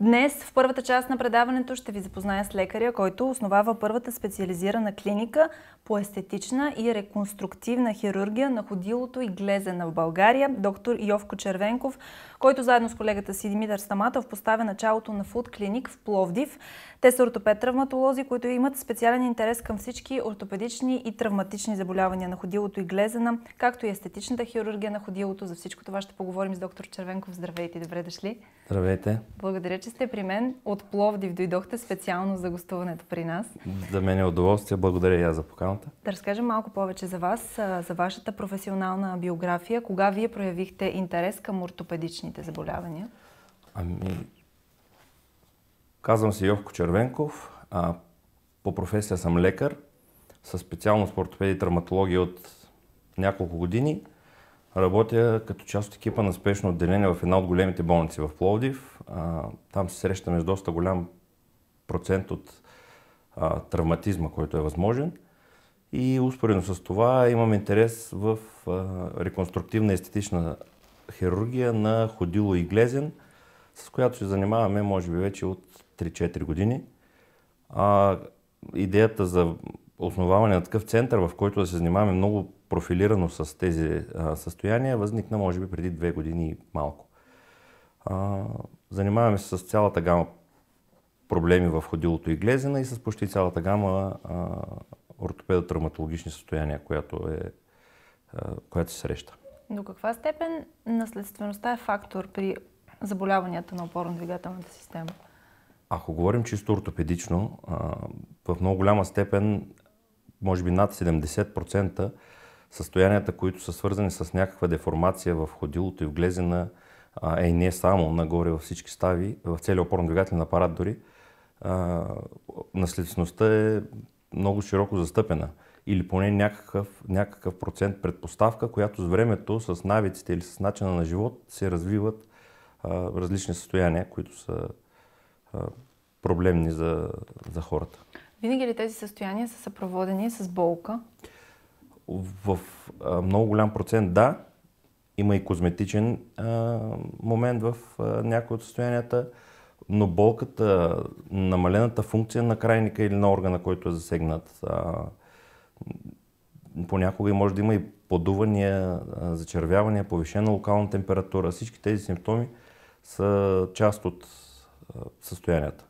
Днес в първата част на предаването ще ви запозная с лекаря, който основава първата специализирана клиника по естетична и реконструктивна хирургия на ходилото и глезена в България, доктор Йовко Червенков, който заедно с колегата си Димитър Стаматов поставя началото на фуд клиник в Пловдив. Те са ортопед-травматолози, които имат специален интерес към всички ортопедични и травматични заболявания на ходилото и глезена, както и естетичната хирургия на ходилото. За всичко това ще поговорим с доктор Червенков. Здравейте, добре дошли. Здравейте. Благодаря, че сте при мен. От Пловдив дойдохте специално за гостуването при нас. За мен е удоволствие. Благодаря и аз за поканата. Да разкажем малко повече за вас, за вашата професионална биография. Кога вие проявихте интерес към ортопедичните заболявания? Ами, Казвам се Йовко Червенков, а, по професия съм лекар, със специално спортопеди и травматология от няколко години. Работя като част от екипа на спешно отделение в една от големите болници в Пловдив. А, там се срещаме с доста голям процент от а, травматизма, който е възможен. И успорено с това имам интерес в а, реконструктивна естетична хирургия на ходило и глезен, с която се занимаваме, може би, вече от 3-4 години. А, идеята за основаване на такъв център, в който да се занимаваме много профилирано с тези а, състояния, възникна може би преди две години и малко. А, занимаваме се с цялата гама проблеми в ходилото и глезена и с почти цялата гама ортопедо-травматологични състояния, която, е, а, която се среща. До каква степен наследствеността е фактор при заболяванията на опорно-двигателната система? Ако говорим чисто ортопедично, в много голяма степен, може би над 70%, състоянията, които са свързани с някаква деформация в ходилото и в глезена, е и не е само нагоре във всички стави, в целия опорно-двигателен апарат дори, наследствеността е много широко застъпена или поне някакъв, някакъв процент предпоставка, която с времето, с навиците или с начина на живот се развиват а, различни състояния, които са проблемни за, за хората. Винаги ли тези състояния са съпроводени с болка? В а, много голям процент да. Има и козметичен а, момент в а, някои от състоянията, но болката, намалената функция на крайника или на органа, който е засегнат, а, понякога може да има и подувания, а, зачервявания, повишена локална температура. Всички тези симптоми са част от състоянията.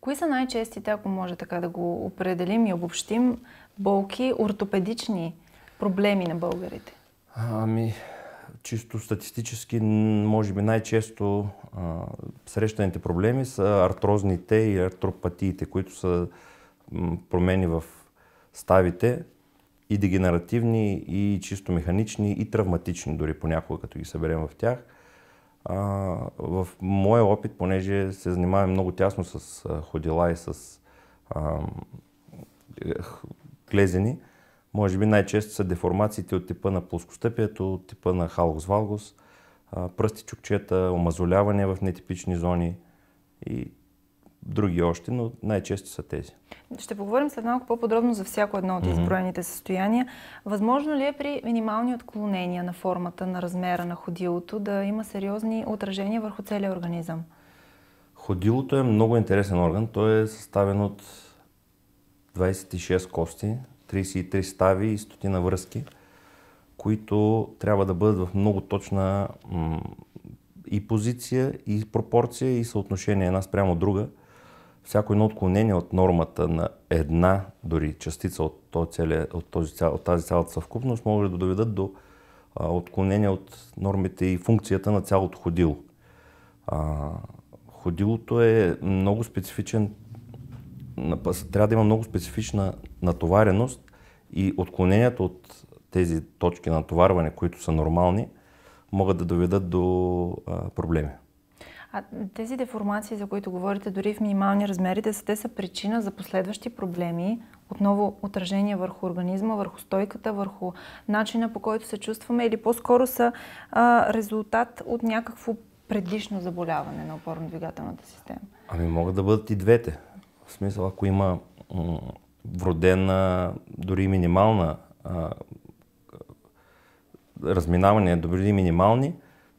Кои са най-честите, ако може така да го определим и обобщим, болки, ортопедични проблеми на българите? Ами, чисто статистически, може би най-често а, срещаните проблеми са артрозните и артропатиите, които са промени в ставите и дегенеративни, и чисто механични, и травматични дори понякога, като ги съберем в тях – а, в моя опит, понеже се занимавам много тясно с ходила и с а, клезени, може би най-често са деформациите от типа на плоскостъпието, от типа на халгус-валгус, пръсти чукчета, омазоляване в нетипични зони и други още, но най-често са тези. Ще поговорим след малко по-подробно за всяко едно от изброените състояния. Възможно ли е при минимални отклонения на формата, на размера на ходилото да има сериозни отражения върху целия организъм? Ходилото е много интересен орган. Той е съставен от 26 кости, 33 стави и стотина връзки, които трябва да бъдат в много точна и позиция, и пропорция, и съотношение една спрямо друга – всяко едно отклонение от нормата на една дори частица от, цели, от, този, от тази цялата съвкупност може да доведат до а, отклонение от нормите и функцията на цялото ходило. А, ходилото е много специфичен, трябва да има много специфична натовареност и отклоненията от тези точки на натоварване, които са нормални, могат да доведат до а, проблеми. А тези деформации, за които говорите, дори в минимални размери, те са, те са причина за последващи проблеми, отново отражение върху организма, върху стойката, върху начина по който се чувстваме или по-скоро са а, резултат от някакво предишно заболяване на опорно-двигателната система? Ами могат да бъдат и двете. В смисъл, ако има вродена, дори минимална а, разминаване, дори минимални,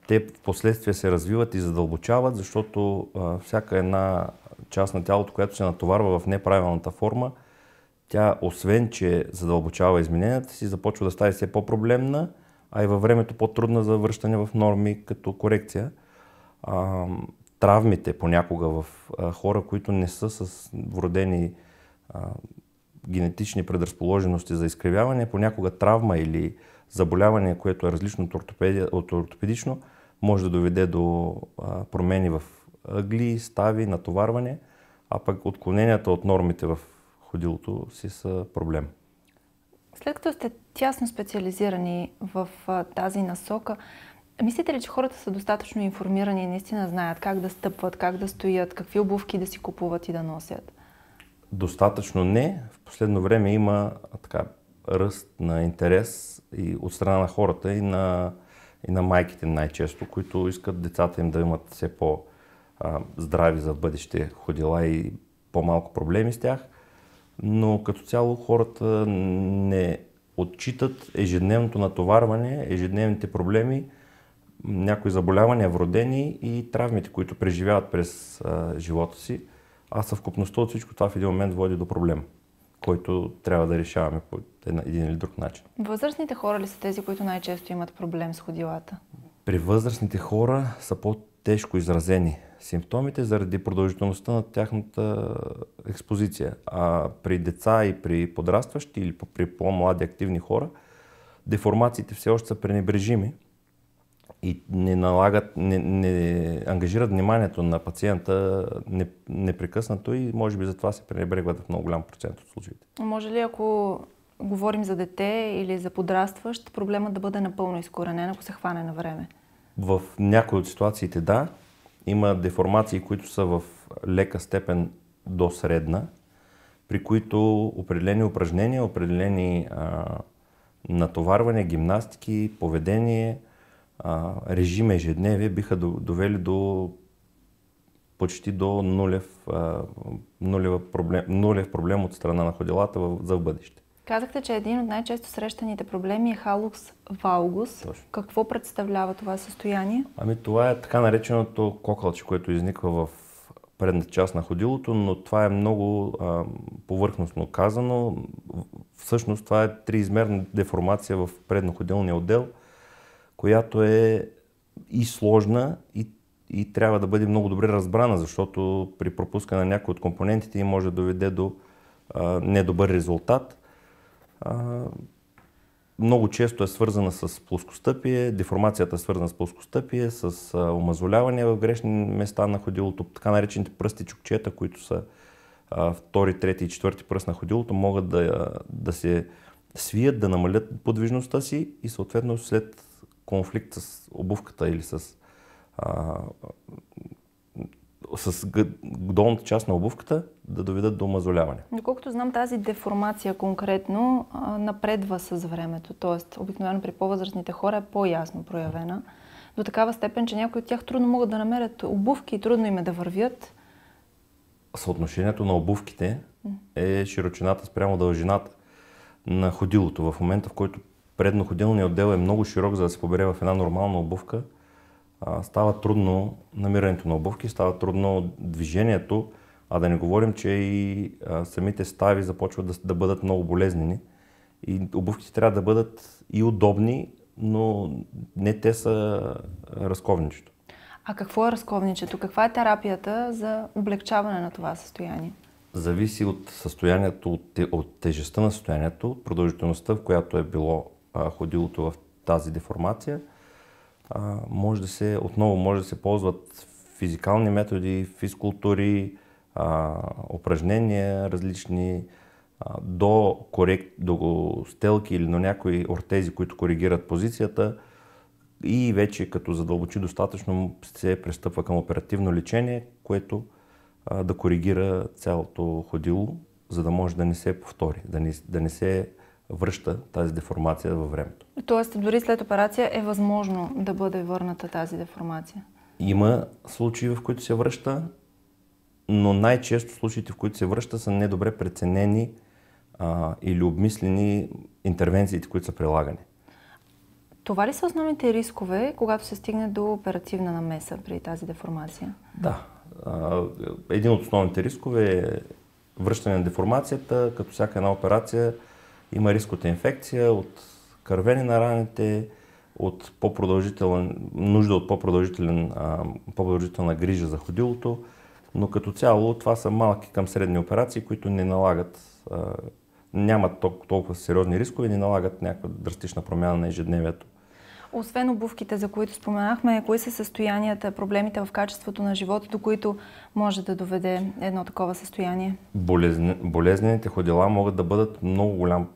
те в последствие се развиват и задълбочават, защото а, всяка една част на тялото, която се натоварва в неправилната форма, тя освен, че задълбочава измененията си, започва да става все по-проблемна, а и във времето по-трудна за връщане в норми като корекция. А, травмите понякога в а, хора, които не са с вродени а, генетични предразположености за изкривяване, понякога травма или заболяване, което е различно от, ортопедично, може да доведе до промени в ъгли, стави, натоварване, а пък отклоненията от нормите в ходилото си са проблем. След като сте тясно специализирани в тази насока, мислите ли, че хората са достатъчно информирани и наистина знаят как да стъпват, как да стоят, какви обувки да си купуват и да носят? Достатъчно не. В последно време има така, ръст на интерес и от страна на хората и на и на майките най-често, които искат децата им да имат все по-здрави за бъдеще ходила и по-малко проблеми с тях. Но като цяло хората не отчитат ежедневното натоварване, ежедневните проблеми, някои заболявания, вродени и травмите, които преживяват през а, живота си, а съвкупността от всичко това в един момент води до проблем който трябва да решаваме по един или друг начин. Възрастните хора ли са тези, които най-често имат проблем с ходилата? При възрастните хора са по-тежко изразени симптомите заради продължителността на тяхната експозиция. А при деца и при подрастващи или при по-млади активни хора деформациите все още са пренебрежими и не налагат, не, не ангажират вниманието на пациента непрекъснато и може би затова се пренебрегват в много голям процент от случаите. Може ли ако говорим за дете или за подрастващ, проблема да бъде напълно изкоренен, ако се хване на време? В някои от ситуациите да. Има деформации, които са в лека степен до средна, при които определени упражнения, определени а, натоварвания, гимнастики, поведение – режим ежедневие биха довели до почти до нулев, нулев, проблем, нулев проблем от страна на ходилата за в бъдеще. Казахте, че един от най-често срещаните проблеми е халукс валгус. Точно. Какво представлява това състояние? Ами това е така нареченото кокълче, което изниква в предната част на ходилото, но това е много а, повърхностно казано. Всъщност това е триизмерна деформация в предноходилния отдел – която е и сложна, и, и трябва да бъде много добре разбрана, защото при пропускане на някои от компонентите им може да доведе до а, недобър резултат. А, много често е свързана с плоскостъпие, деформацията е свързана с плоскостъпие, с а, омазоляване в грешни места на ходилото, така наречените пръсти чукчета, които са а, втори, трети и четвърти пръст на ходилото, могат да, да се свият, да намалят подвижността си и съответно след конфликт с обувката или с, а, с долната част на обувката да доведат до мазоляване. Доколкото знам, тази деформация конкретно а, напредва с времето. Тоест, обикновено при по-възрастните хора е по-ясно проявена. До такава степен, че някои от тях трудно могат да намерят обувки и трудно им е да вървят. Съотношението на обувките е широчината спрямо дължината на ходилото. В момента, в който предноходилният отдел е много широк, за да се побере в една нормална обувка, а, става трудно намирането на обувки, става трудно движението, а да не говорим, че и а, самите стави започват да, да бъдат много болезнени. И обувките трябва да бъдат и удобни, но не те са разковничето. А какво е разковничето? Каква е терапията за облегчаване на това състояние? Зависи от състоянието, от, от тежестта на състоянието, продължителността, в която е било а, ходилото в тази деформация, а, може да се, отново може да се ползват физикални методи, физкултури, а, упражнения различни, а, до, корект, до стелки или на някои ортези, които коригират позицията и вече като задълбочи достатъчно се пристъпва към оперативно лечение, което а, да коригира цялото ходило, за да може да не се повтори, да не, да не се връща тази деформация във времето. Тоест, дори след операция е възможно да бъде върната тази деформация? Има случаи, в които се връща, но най-често случаите, в които се връща, са недобре преценени а, или обмислени интервенциите, които са прилагани. Това ли са основните рискове, когато се стигне до оперативна намеса при тази деформация? Да. Един от основните рискове е връщане на деформацията, като всяка една операция – има риск от инфекция, от кървени на раните, от по-продължителен, нужда от по-продължителен, по-продължителна грижа за ходилото, но като цяло това са малки към средни операции, които не налагат, нямат толкова сериозни рискове, не налагат някаква драстична промяна на ежедневието. Освен обувките, за които споменахме, кои са състоянията, проблемите в качеството на живота, до които може да доведе едно такова състояние? болезнените ходила могат да бъдат много голям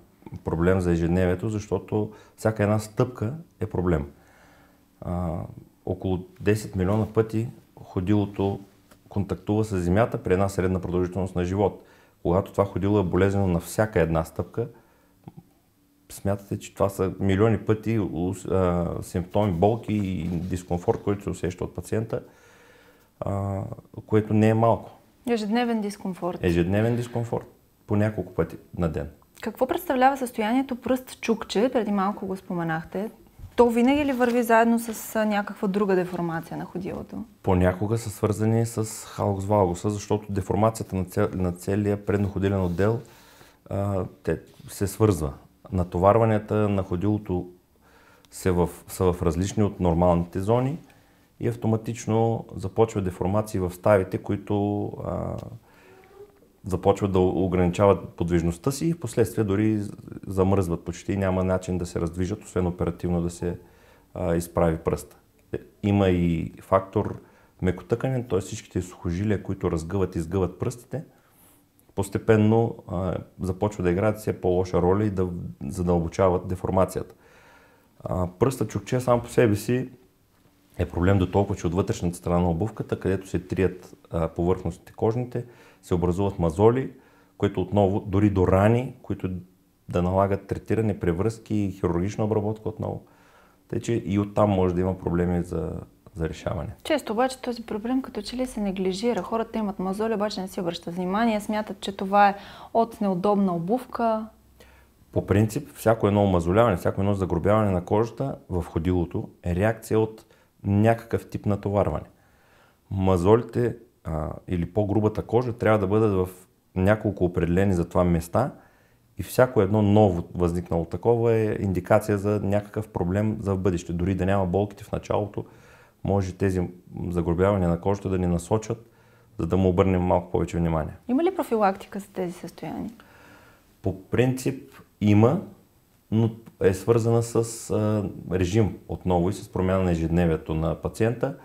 проблем за ежедневието, защото всяка една стъпка е проблем. А, около 10 милиона пъти ходилото контактува с Земята при една средна продължителност на живот. Когато това ходило е болезнено на всяка една стъпка, смятате, че това са милиони пъти а, симптоми, болки и дискомфорт, който се усеща от пациента, а, което не е малко. Ежедневен дискомфорт. Ежедневен дискомфорт. По няколко пъти на ден. Какво представлява състоянието пръст чукче? Преди малко го споменахте. То винаги ли върви заедно с някаква друга деформация на ходилото? Понякога са свързани с халкс валгуса, защото деформацията на, цел, на целия предноходилен отдел а, те, се свързва. Натоварванията на ходилото се в, са в различни от нормалните зони и автоматично започва деформации в ставите, които а, започват да ограничават подвижността си и в последствие дори замръзват почти. Няма начин да се раздвижат, освен оперативно да се а, изправи пръста. Е, има и фактор мекотъканен, т.е. всичките сухожилия, които разгъват и изгъват пръстите, постепенно а, започва да играят все по-лоша роля и да задълбочават деформацията. А, пръста чукче сам по себе си е проблем до толкова, че от вътрешната страна на обувката, където се трият а, повърхностите кожните, се образуват мазоли, които отново, дори до рани, които да налагат третиране, превръзки и хирургична обработка отново. Тъй, че и оттам може да има проблеми за, за решаване. Често обаче този проблем като че ли се неглижира. Хората имат мазоли, обаче не си обръщат внимание, смятат, че това е от неудобна обувка. По принцип, всяко едно омазоляване, всяко едно загробяване на кожата в ходилото е реакция от някакъв тип натоварване. Мазолите а, или по-грубата кожа трябва да бъдат в няколко определени за това места и всяко едно ново възникнало такова е индикация за някакъв проблем за в бъдеще. Дори да няма болките в началото, може тези загробявания на кожата да ни насочат, за да му обърнем малко повече внимание. Има ли профилактика за тези състояния? По принцип има, но е свързана с а, режим отново и с промяна на ежедневието на пациента.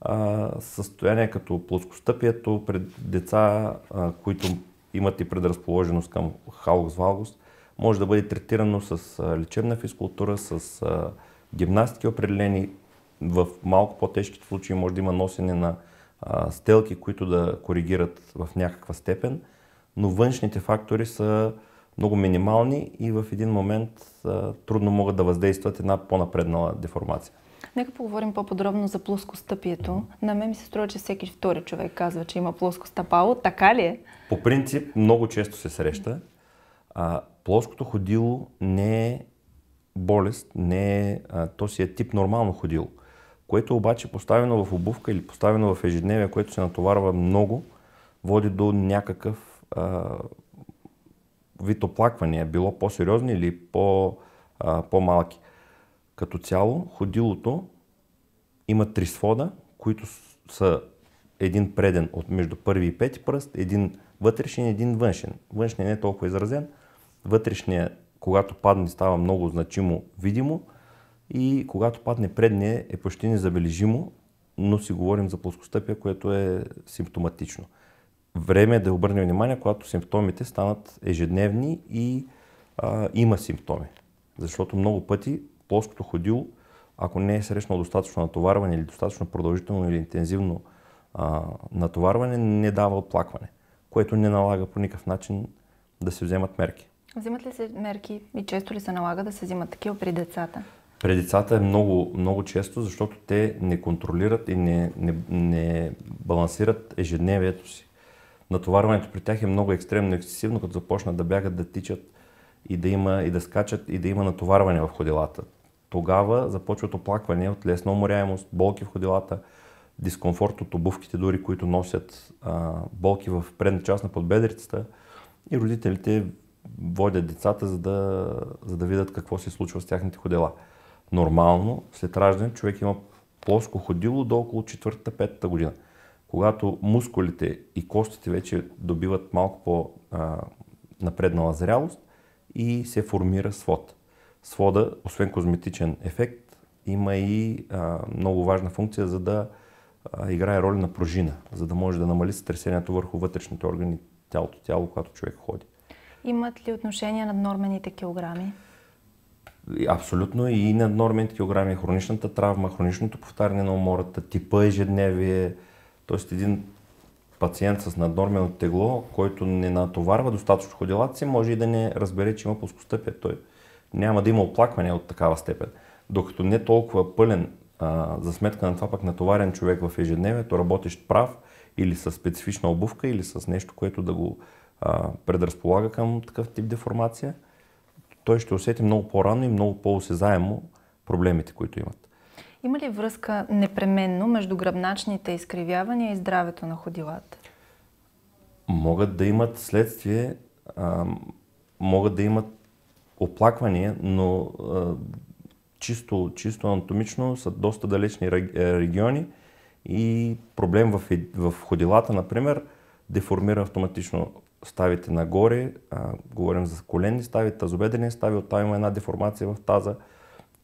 А, състояние като плоскостъпието пред деца, а, които имат и предразположеност към халгус валгост може да бъде третирано с лечебна физкултура, с гимнастики определени. В малко по-тежките случаи може да има носене на стелки, които да коригират в някаква степен, но външните фактори са много минимални и в един момент а, трудно могат да въздействат една по-напреднала деформация. Нека поговорим по-подробно за плоскостъпието. Mm-hmm. На мен ми се струва, че всеки втори човек казва, че има плоскостъпало. Така ли е? По принцип, много често се среща. А, плоското ходило не е болест, не е, а, то си е тип нормално ходило, което обаче поставено в обувка или поставено в ежедневие, което се натоварва много, води до някакъв а, вид оплаквания, било по-сериозни или по, а, по-малки. Като цяло, ходилото има три свода, които са един преден от между първи и пети пръст, един вътрешен и един външен. Външният не е толкова изразен. Вътрешният, когато падне, става много значимо видимо и когато падне предния е почти незабележимо, но си говорим за плоскостъпия, което е симптоматично време е да обърнем внимание, когато симптомите станат ежедневни и а, има симптоми. Защото много пъти плоското ходило, ако не е срещнало достатъчно натоварване или достатъчно продължително или интензивно а, натоварване, не дава оплакване, което не налага по никакъв начин да се вземат мерки. Взимат ли се мерки и често ли се налага да се взимат такива при децата? При децата е много, много често, защото те не контролират и не, не, не балансират ежедневието си натоварването при тях е много екстремно ексцесивно, като започнат да бягат, да тичат и да, има, и да скачат и да има натоварване в ходилата. Тогава започват оплаквания от лесна уморяемост, болки в ходилата, дискомфорт от обувките, дори които носят а, болки в предна част на подбедрицата и родителите водят децата, за да, за да видят какво се случва с тяхните ходила. Нормално, след раждане човек има плоско ходило до около 4-5 година когато мускулите и костите вече добиват малко по-напреднала зрялост и се формира свод. Свода, освен козметичен ефект, има и а, много важна функция, за да а, играе роля на пружина, за да може да намали стресението върху вътрешните органи, тялото тяло, когато човек ходи. Имат ли отношение над нормените килограми? Абсолютно и над нормените килограми, хроничната травма, хроничното повтаряне на умората, типа ежедневие, Тоест един пациент с наднормено тегло, който не натоварва достатъчно ходилата си, може и да не разбере, че има плоскостъпие. Той няма да има оплакване от такава степен. Докато не толкова пълен, а, за сметка на това пък натоварен човек в ежедневието, работещ прав или с специфична обувка или с нещо, което да го а, предразполага към такъв тип деформация, той ще усети много по-рано и много по-осезаемо проблемите, които имат. Има ли връзка непременно между гръбначните изкривявания и здравето на ходилата? Могат да имат следствие, а, могат да имат оплаквания, но а, чисто, чисто анатомично са доста далечни е, региони и проблем в, в ходилата, например, деформира автоматично ставите нагоре, а, говорим за коленни стави, тазобедрени стави, оттам има една деформация в таза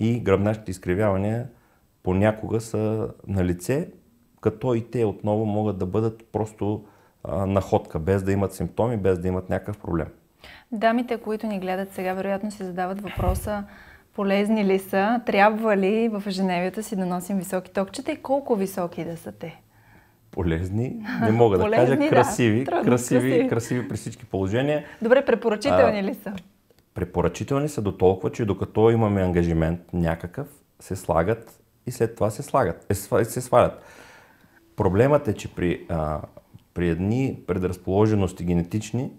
и гръбначните изкривявания – понякога са на лице, като и те отново могат да бъдат просто а, находка, без да имат симптоми, без да имат някакъв проблем. Дамите, които ни гледат сега, вероятно си задават въпроса полезни ли са, трябва ли в ежедневието си да носим високи токчета и колко високи да са те? полезни, не мога да полезни, кажа, красиви, да, трудно, красиви, красиви, красиви при всички положения. Добре, препоръчителни а, ли са? Препоръчителни са до толкова, че докато имаме ангажимент някакъв, се слагат и след това се слагат, е се свалят. Проблемът е, че при, а, при едни предразположености генетични,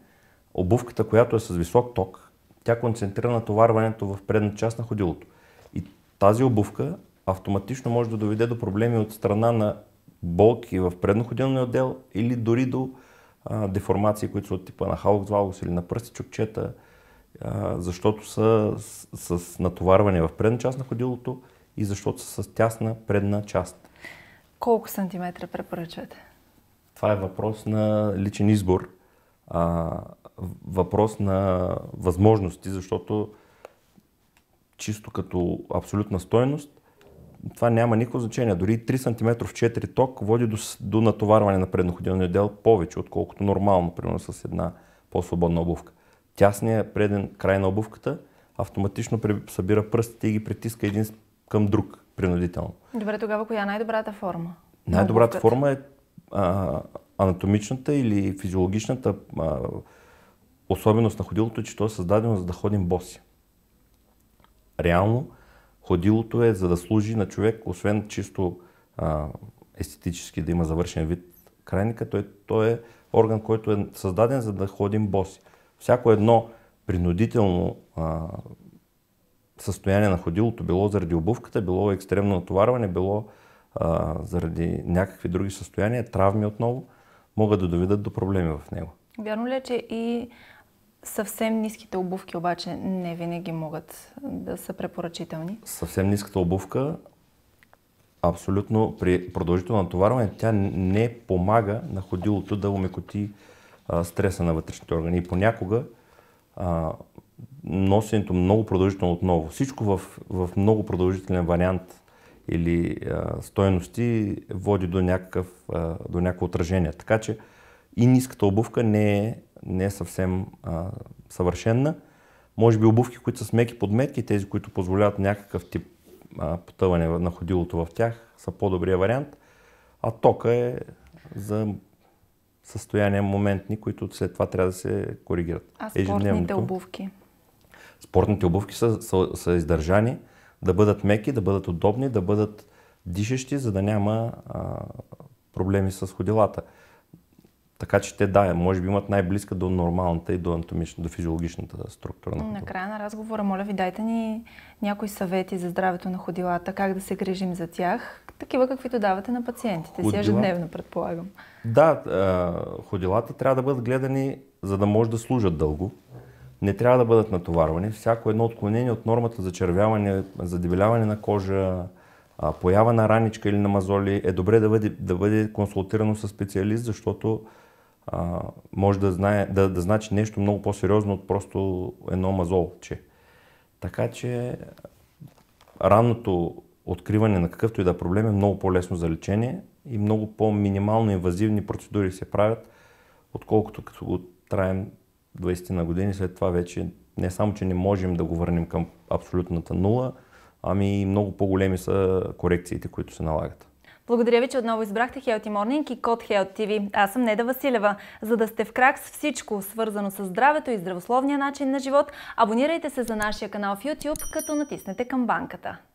обувката, която е с висок ток, тя концентрира натоварването в предната част на ходилото. И тази обувка автоматично може да доведе до проблеми от страна на болки в предноходилния отдел или дори до а, деформации, които са от типа на халокс или на пръсти чукчета, а, защото са с, с натоварване в предна част на ходилото и защото са с тясна предна част. Колко сантиметра препоръчвате? Това е въпрос на личен избор, а, въпрос на възможности, защото чисто като абсолютна стойност, това няма никакво значение. Дори 3 см 4 ток води до, до натоварване на предноходилния дел повече, отколкото нормално, примерно с една по-свободна обувка. Тясният преден край на обувката автоматично събира пръстите и ги притиска един към друг, принудително. Добре, тогава коя е най-добрата форма? Най-добрата форма е а, анатомичната или физиологичната а, особеност на ходилото, е, че то е създадено за да ходим боси. Реално, ходилото е за да служи на човек, освен чисто а, естетически да има завършен вид крайника, той, той е орган, който е създаден за да ходим боси. Всяко едно принудително а, състояние на ходилото, било заради обувката, било екстремно натоварване, било а, заради някакви други състояния, травми отново, могат да доведат до проблеми в него. Вярно ли е, че и съвсем ниските обувки обаче не винаги могат да са препоръчителни? Съвсем ниската обувка абсолютно при продължително натоварване тя не помага на ходилото да умекоти стреса на вътрешните органи. И понякога а, носенето много продължително отново. Всичко в, в много продължителен вариант или а, стойности води до, някакъв, а, до някакво отражение. Така че и ниската обувка не е, не е съвсем а, съвършенна. Може би обувки, които са с меки подметки, тези, които позволяват някакъв тип а, потъване на ходилото в тях, са по-добрия вариант. А тока е за състояния моментни, които след това трябва да се коригират. А спортните обувки? Спортните обувки са, са, са издържани да бъдат меки, да бъдат удобни, да бъдат дишащи, за да няма а, проблеми с ходилата. Така че те, да, може би имат най-близка до нормалната и до анатомичната, до физиологичната структура. На, на края на разговора, моля ви, дайте ни някои съвети за здравето на ходилата, как да се грижим за тях, такива каквито давате на пациентите Ходила... си ежедневно, предполагам. Да, ходилата трябва да бъдат гледани, за да може да служат дълго не трябва да бъдат натоварвани. Всяко едно отклонение от нормата за червяване, задебеляване на кожа, поява на раничка или на мазоли, е добре да бъде, да бъде консултирано с специалист, защото а, може да, знае, да, да значи нещо много по-сериозно от просто едно мазолче. Така че ранното откриване на какъвто и да е проблем е много по-лесно за лечение и много по-минимално инвазивни процедури се правят, отколкото като го траем 20 на години, след това вече не само, че не можем да го върнем към абсолютната нула, ами много по-големи са корекциите, които се налагат. Благодаря ви, че отново избрахте Healthy Morning и Код Health TV. Аз съм Неда Василева. За да сте в крак с всичко, свързано с здравето и здравословния начин на живот, абонирайте се за нашия канал в YouTube, като натиснете камбанката.